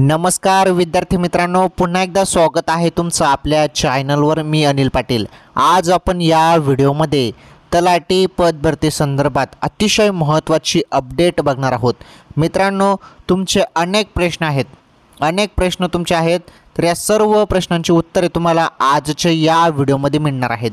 नमस्कार विद्यार्थी मित्रांनो पुन्हा एकदा स्वागत आहे तुमचं आपल्या चॅनलवर मी अनिल पाटील आज आपण या व्हिडिओमध्ये तलाटी पदभरती संदर्भात अतिशय महत्त्वाची अपडेट बघणार आहोत मित्रांनो तुमचे अनेक प्रश्न आहेत अनेक प्रश्न तुमचे आहेत तर या सर्व प्रश्नांची उत्तरे तुम्हाला आजच्या या व्हिडिओमध्ये मिळणार आहेत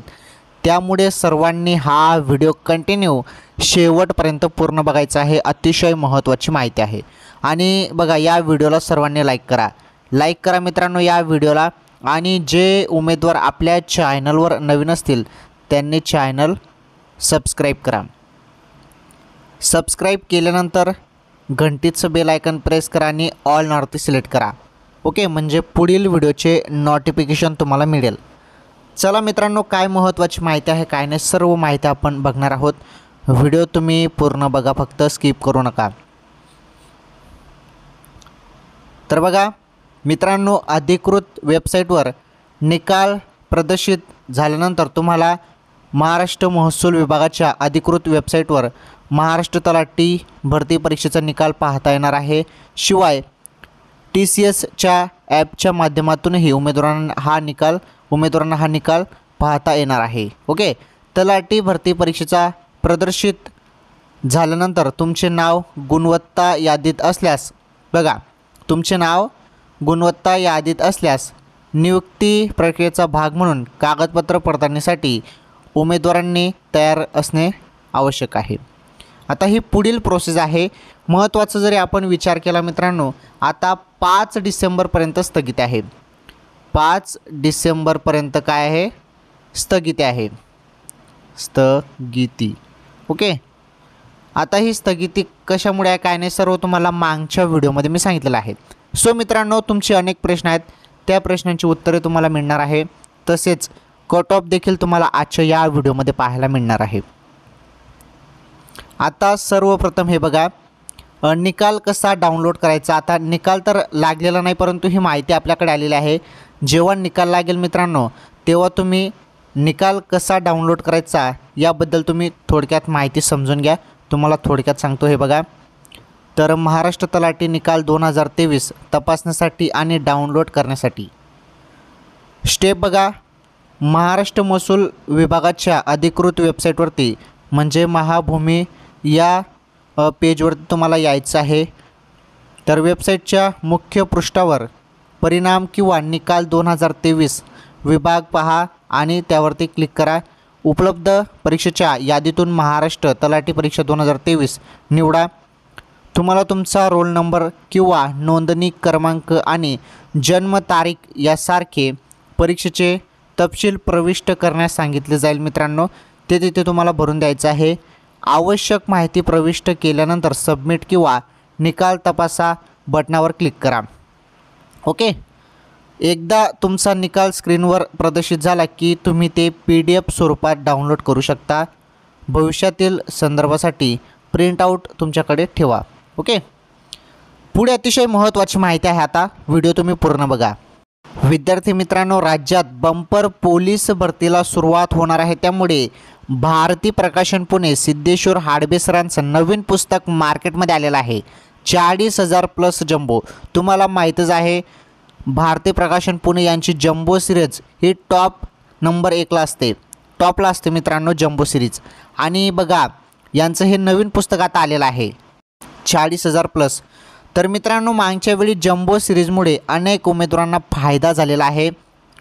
त्यामुळे सर्वांनी हा व्हिडिओ कंटिन्यू शेवटपर्यंत पूर्ण बघायचा आहे अतिशय महत्त्वाची माहिती आहे आणि बघा या व्हिडिओला सर्वांनी लाईक करा लाईक करा मित्रांनो या व्हिडिओला आणि जे उमेदवार आपल्या चॅनलवर नवीन असतील त्यांनी चॅनल सबस्क्राईब करा सबस्क्राईब केल्यानंतर घंटीचं बेल आयकन प्रेस करा आणि ऑल नॉर्थ सिलेक्ट करा ओके म्हणजे पुढील व्हिडिओचे नोटिफिकेशन तुम्हाला मिळेल चला मित्रांनो काय महत्त्वाची माहिती आहे काय नाही सर्व माहिती आपण बघणार आहोत व्हिडिओ तुम्ही पूर्ण बघा फक्त स्किप करू नका तर बघा मित्रांनो अधिकृत वेबसाईटवर निकाल प्रदर्शित झाल्यानंतर तुम्हाला महाराष्ट्र महसूल विभागाच्या अधिकृत वेबसाईटवर महाराष्ट्र तलाटी भरती परीक्षेचा निकाल पाहता येणार आहे शिवाय टी सी एसच्या ॲपच्या माध्यमातूनही उमेदवारांना हा निकाल उमेदवारांना हा निकाल पाहता येणार आहे ओके तलाठी भरती परीक्षेचा प्रदर्शित झाल्यानंतर तुमचे नाव गुणवत्ता यादीत असल्यास बघा तुमचे नाव गुणवत्ता यादीत असल्यास नियुक्ती प्रक्रियेचा भाग म्हणून कागदपत्र पडताळणीसाठी उमेदवारांनी तयार असणे आवश्यक आहे आता ही पुढील प्रोसेस आहे महत्त्वाचं जरी आपण विचार केला मित्रांनो आता पाच डिसेंबरपर्यंत स्थगित आहे पाच डिसेंबरपर्यंत काय आहे स्थगिती आहे स्थगिती ओके आता ही स्थगिती कशामुळे आहे काय नाही सर्व तुम्हाला मागच्या व्हिडिओमध्ये मी सांगितलेलं आहे सो मित्रांनो तुमचे अनेक प्रश्न आहेत त्या प्रश्नांची उत्तरे तुम्हाला मिळणार आहे तसेच कट ऑफ देखील तुम्हाला आजच्या या व्हिडिओमध्ये पाहायला मिळणार आहे आता सर्वप्रथम हे बघा निकाल कसा डाउनलोड करायचा आता निकाल तर लागलेला नाही परंतु ही माहिती आपल्याकडे आलेली आहे जेव्हा निकाल लागेल मित्रांनो तेव्हा तुम्ही निकाल कसा डाउनलोड करायचा याबद्दल तुम्ही थोडक्यात माहिती समजून घ्या तुम्हाला थोडक्यात सांगतो हे बघा तर महाराष्ट्र तलाठी निकाल दोन हजार तेवीस तपासण्यासाठी आणि डाउनलोड करण्यासाठी स्टेप बघा महाराष्ट्र महसूल विभागाच्या अधिकृत वेबसाईटवरती म्हणजे महाभूमी या पेजवरती तुम्हाला यायचं आहे तर वेबसाईटच्या मुख्य पृष्ठावर परिणाम किंवा निकाल दोन हजार तेवीस विभाग पहा आणि त्यावरती क्लिक करा उपलब्ध परीक्षेच्या यादीतून महाराष्ट्र तलाठी परीक्षा दोन हजार तेवीस निवडा तुम्हाला तुमचा रोल नंबर किंवा नोंदणी क्रमांक आणि जन्मतारीख यासारखे परीक्षेचे तपशील प्रविष्ट करण्यास सांगितले जाईल मित्रांनो ते तिथे तुम्हाला भरून द्यायचं आहे आवश्यक माहिती प्रविष्ट केल्यानंतर सबमिट किंवा निकाल तपासा बटनावर क्लिक करा ओके एकदा तुमचा निकाल स्क्रीनवर प्रदर्शित झाला की तुम्ही ते पी डी एफ स्वरूपात डाउनलोड करू शकता भविष्यातील संदर्भासाठी प्रिंट तुमच्याकडे ठेवा ओके पुढे अतिशय महत्त्वाची माहिती आहे आता व्हिडिओ तुम्ही पूर्ण बघा विद्यार्थी मित्रांनो राज्यात बंपर पोलीस भरतीला सुरुवात होणार आहे त्यामुळे भारती प्रकाशन पुणे सिद्धेश्वर हाडबेसरांचं नवीन पुस्तक मार्केटमध्ये आलेलं आहे चाळीस हजार प्लस जम्बो तुम्हाला माहीतच आहे भारती प्रकाशन पुणे यांची जम्बो सिरीज ही टॉप नंबर एकला असते टॉपला असते मित्रांनो जम्बो सिरीज आणि बघा यांचं हे नवीन पुस्तक आता आलेलं आहे चाळीस हजार प्लस तर मित्रांनो मागच्या वेळी जम्बो सिरीजमुळे अनेक उमेदवारांना फायदा झालेला आहे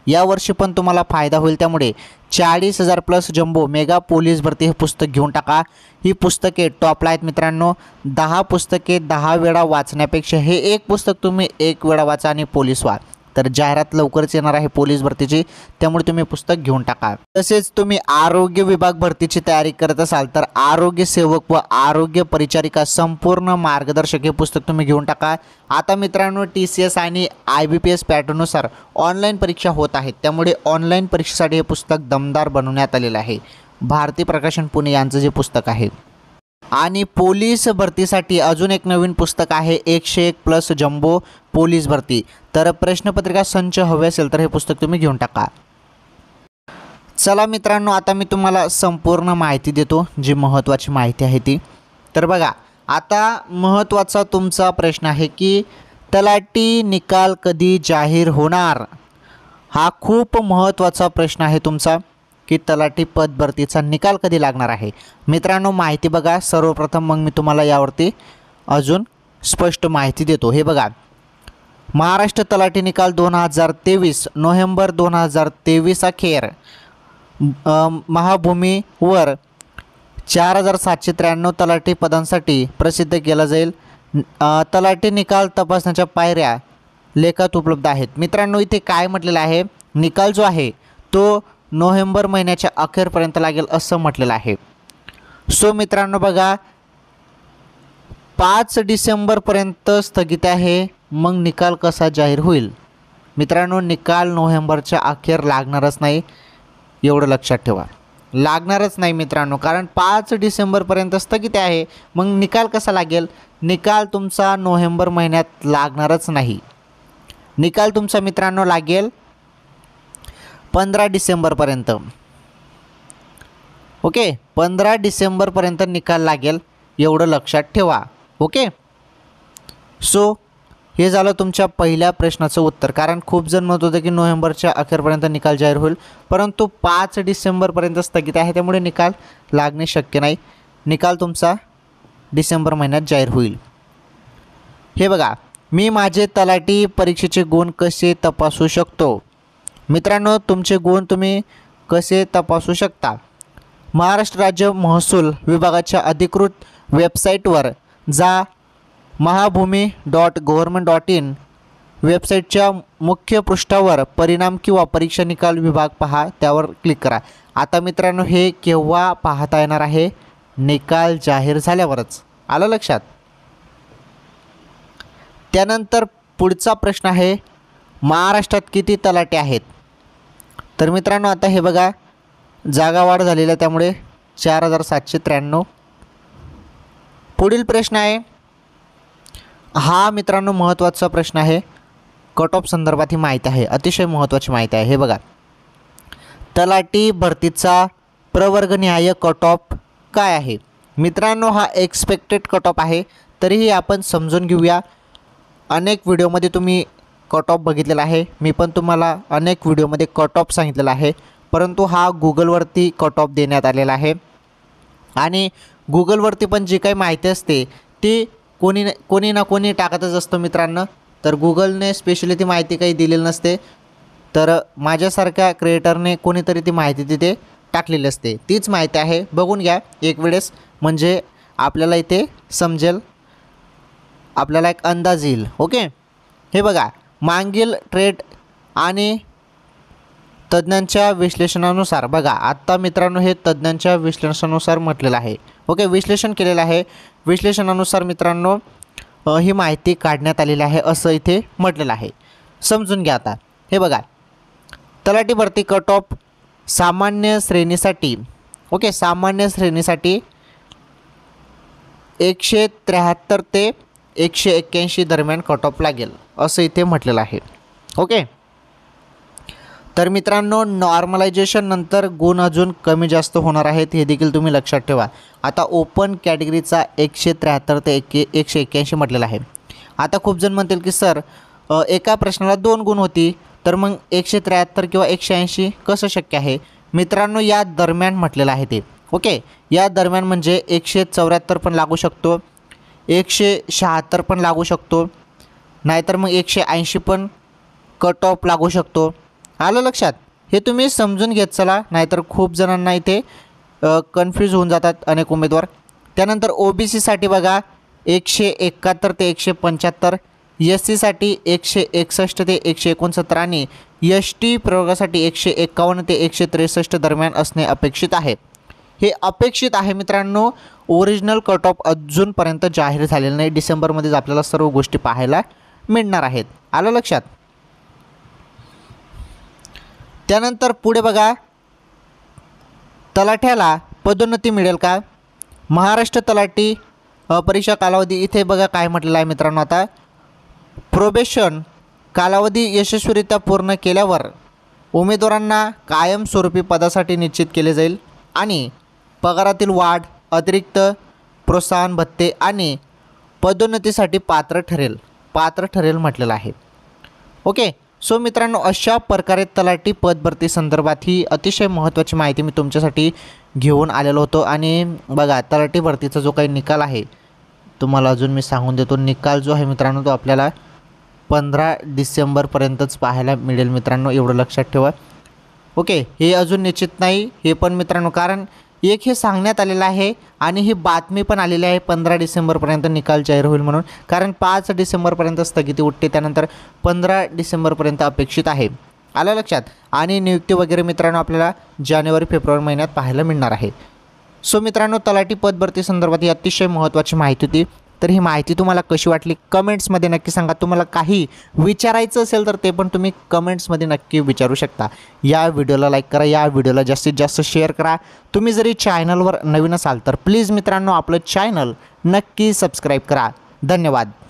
यावर्षी पण तुम्हाला फायदा होईल त्यामुळे चाळीस हजार प्लस जम्बो मेगा पोलीस भरती हे पुस्तक घेऊन टाका ही पुस्तके टॉपला आहेत मित्रांनो दहा पुस्तके दहा वेळा वाचण्यापेक्षा हे एक पुस्तक तुम्ही एक वेळा वाचा आणि पोलीस व्हा तर जाहिरात लवकरच येणार आहे पोलीस भरतीची त्यामुळे तुम्ही पुस्तक घेऊन टाका तसेच तुम्ही आरोग्य विभाग भरतीची तयारी करत असाल तर आरोग्य सेवक व आरोग्य परिचारिका संपूर्ण मार्गदर्शक हे पुस्तक तुम्ही घेऊन टाका आता मित्रांनो टी सी एस आणि आय बी पी एस पॅटर्ननुसार ऑनलाईन परीक्षा होत आहेत त्यामुळे ऑनलाईन परीक्षेसाठी हे पुस्तक दमदार बनवण्यात आलेलं आहे भारती प्रकाशन पुणे यांचं जे पुस्तक आहे आणि पोलीस भरतीसाठी अजून एक नवीन पुस्तक आहे एकशे एक प्लस जम्बो पोलीस भरती तर प्रश्नपत्रिका संच हवे असेल तर हे पुस्तक तुम्ही घेऊन टाका चला मित्रांनो आता मी तुम्हाला संपूर्ण माहिती देतो जी महत्त्वाची माहिती आहे ती तर बघा आता महत्त्वाचा तुमचा प्रश्न आहे की तलाटी निकाल कधी जाहीर होणार हा खूप महत्त्वाचा प्रश्न आहे तुमचा की तलाठी पद भरतीचा निकाल कधी लागणार आहे मित्रांनो माहिती बघा सर्वप्रथम मग मी तुम्हाला यावरती अजून स्पष्ट माहिती देतो हे बघा महाराष्ट्र तलाठी निकाल दोन हजार तेवीस नोव्हेंबर दोन हजार तेवीस अखेर महाभूमीवर चार हजार सातशे त्र्याण्णव तलाठी पदांसाठी प्रसिद्ध केला जाईल तलाठी निकाल तपासण्याच्या पायऱ्या लेखात उपलब्ध आहेत मित्रांनो इथे काय म्हटलेलं आहे निकाल जो आहे तो नोव्हेंबर महिन्याच्या अखेरपर्यंत लागेल असं म्हटलेलं आहे सो मित्रांनो बघा पाच डिसेंबरपर्यंत स्थगित आहे मग निकाल कसा जाहीर होईल मित्रांनो निकाल नोव्हेंबरच्या अखेर लागणारच नाही एवढं लक्षात ठेवा लागणारच नाही मित्रांनो कारण पाच डिसेंबरपर्यंत स्थगित आहे मग निकाल कसा लागेल निकाल तुमचा नोव्हेंबर महिन्यात लागणारच नाही निकाल तुमचा मित्रांनो लागेल पंधरा डिसेंबरपर्यंत ओके पंधरा डिसेंबरपर्यंत निकाल लागेल एवढं लक्षात ठेवा ओके सो हे झालं तुमच्या पहिल्या प्रश्नाचं उत्तर कारण खूप जण म्हणत होतं की नोव्हेंबरच्या अखेरपर्यंत निकाल जाहीर होईल परंतु पाच डिसेंबरपर्यंत स्थगित आहे त्यामुळे निकाल लागणे शक्य नाही निकाल तुमचा डिसेंबर महिन्यात जाहीर होईल हे बघा मी माझे तलाटी परीक्षेचे गुण कसे तपासू शकतो मित्रांनो तुमचे गुण तुम्ही कसे तपासू शकता महाराष्ट्र राज्य महसूल विभागाच्या अधिकृत वेबसाईटवर जा Mahabhumi dot government dot in वेबसाईटच्या मुख्य पृष्ठावर परिणाम किंवा परीक्षा निकाल विभाग पहा त्यावर क्लिक करा आता मित्रांनो हे केव्हा पाहता येणार आहे निकाल जाहीर झाल्यावरच आलं लक्षात त्यानंतर पुढचा प्रश्न आहे महाराष्ट्रात किती तलाटे आहेत तर मित्रांनो आता हे बघा जागा वाढ झालेल्या त्यामुळे चार हजार सातशे त्र्याण्णव पुढील प्रश्न आहे हा मित्रांनो महत्त्वाचा प्रश्न आहे कट ऑफ संदर्भात ही माहिती आहे अतिशय महत्त्वाची माहिती आहे हे बघा तलाटी भरतीचा प्रवर्गनिहाय कट ऑफ काय आहे मित्रांनो हा एक्सपेक्टेड कट ऑफ आहे तरीही आपण समजून घेऊया अनेक व्हिडिओमध्ये तुम्ही कट ऑफ बघितलेला आहे मी पण तुम्हाला अनेक व्हिडिओमध्ये कट ऑफ सांगितलेला आहे परंतु हा गुगलवरती कट ऑफ देण्यात आलेला आहे आणि गुगलवरती पण जी काही माहिती असते ती कोणी कोणी ना कोणी टाकतच असतो मित्रांनो तर गुगलने स्पेशली ती माहिती काही दिलेली नसते तर माझ्यासारख्या क्रिएटरने कोणीतरी ती माहिती तिथे टाकलेली असते तीच माहिती आहे बघून घ्या एक वेळेस म्हणजे आपल्याला इथे समजेल आपल्याला एक अंदाज येईल ओके हे बघा मागील ट्रेड आणि तज्ज्ञांच्या विश्लेषणानुसार बघा आत्ता मित्रांनो हे तज्ज्ञांच्या विश्लेषणानुसार म्हटलेलं आहे ओके विश्लेषण केलेलं आहे विश्लेषणानुसार मित्रांनो ही माहिती काढण्यात आलेली आहे असं इथे म्हटलेलं आहे समजून घ्या आता हे बघा तलाठी भरती कट ऑफ सामान्य श्रेणीसाठी ओके सामान्य श्रेणीसाठी एकशे त्र्याहत्तर ते एकशे एक्क्याऐंशी दरम्यान कट ऑफ लागेल असं इथे म्हटलेलं आहे ओके तर मित्रांनो नॉर्मलायझेशन नंतर गुण अजून कमी जास्त होणार आहेत हे देखील तुम्ही लक्षात ठेवा आता ओपन कॅटेगरीचा एकशे त्र्याहत्तर ते एक एकशे एक्क्याऐंशी म्हटलेला आहे आता खूप जण म्हणतील की सर एका प्रश्नाला दोन गुण होती तर मग एकशे त्र्याहत्तर किंवा एकशे ऐंशी कसं शक्य आहे मित्रांनो या दरम्यान म्हटलेलं आहे ते ओके या दरम्यान म्हणजे एकशे चौऱ्याहत्तर पण लागू शकतो एकशे शहात्तर पण लागू शकतो नाहीतर मग एकशे ऐंशी पण कट ऑफ लागू शकतो आलं लक्षात हे तुम्ही समजून घेत चला नाहीतर खूप जणांना इथे कन्फ्यूज होऊन जातात अनेक उमेदवार त्यानंतर ओ बी सीसाठी बघा एकशे एकाहत्तर ते एकशे पंच्याहत्तर एस सीसाठी एकशे एकसष्ट ते एकशे एकोणसत्तर आणि एस टी प्रयोगासाठी एकशे एकावन्न ते एकशे त्रेसष्ट दरम्यान असणे अपेक्षित आहे हे अपेक्षित आहे मित्रांनो ओरिजिनल कट ऑफ अजूनपर्यंत जाहीर झालेलं नाही डिसेंबरमध्येच आपल्याला सर्व गोष्टी पाहायला मिळणार आहेत आलं लक्षात त्यानंतर पुढे बघा तलाठ्याला पदोन्नती मिळेल का महाराष्ट्र तलाठी परीक्षा कालावधी इथे बघा काय म्हटलेलं आहे मित्रांनो आता प्रोबेशन कालावधी यशस्वीरित्या पूर्ण केल्यावर उमेदवारांना कायमस्वरूपी पदासाठी निश्चित केले जाईल आणि पगारातील वाढ अतिरिक्त प्रोत्साहन भत्ते आणि पदोन्नतीसाठी पात्र ठरेल पात्र ठरेल म्हटलेलं आहे ओके सो मित्रांनो अशा प्रकारे तलाठी पदभरती संदर्भात ही अतिशय महत्त्वाची माहिती मी तुमच्यासाठी घेऊन आलेलो होतो आणि बघा तलाठी भरतीचा जो काही निकाल आहे तुम्हाला अजून मी सांगून देतो निकाल जो आहे मित्रांनो तो आपल्याला पंधरा डिसेंबरपर्यंतच पाहायला मिळेल मित्रांनो एवढं लक्षात ठेवा ओके हे अजून निश्चित नाही हे पण मित्रांनो कारण एक हे सांगण्यात आलेलं आहे आणि ही बातमी पण आलेली आहे पंधरा डिसेंबरपर्यंत निकाल जाहीर होईल म्हणून कारण पाच डिसेंबरपर्यंत स्थगिती उठते त्यानंतर पंधरा डिसेंबरपर्यंत अपेक्षित आहे आलं लक्षात आणि नियुक्ती वगैरे मित्रांनो आपल्याला जानेवारी फेब्रुवारी महिन्यात पाहायला मिळणार आहे सो मित्रांनो तलाठी पद भरती संदर्भात ही अतिशय महत्त्वाची माहिती होती तर ही माहिती तुम्हाला कशी वाटली कमेंट्समध्ये नक्की सांगा तुम्हाला काही विचारायचं असेल तर ते पण तुम्ही कमेंट्समध्ये नक्की विचारू शकता या व्हिडिओला लाईक करा या व्हिडिओला जास्तीत जास्त शेअर करा तुम्ही जरी चॅनलवर नवीन असाल तर प्लीज मित्रांनो आपलं चॅनल नक्की सबस्क्राईब करा धन्यवाद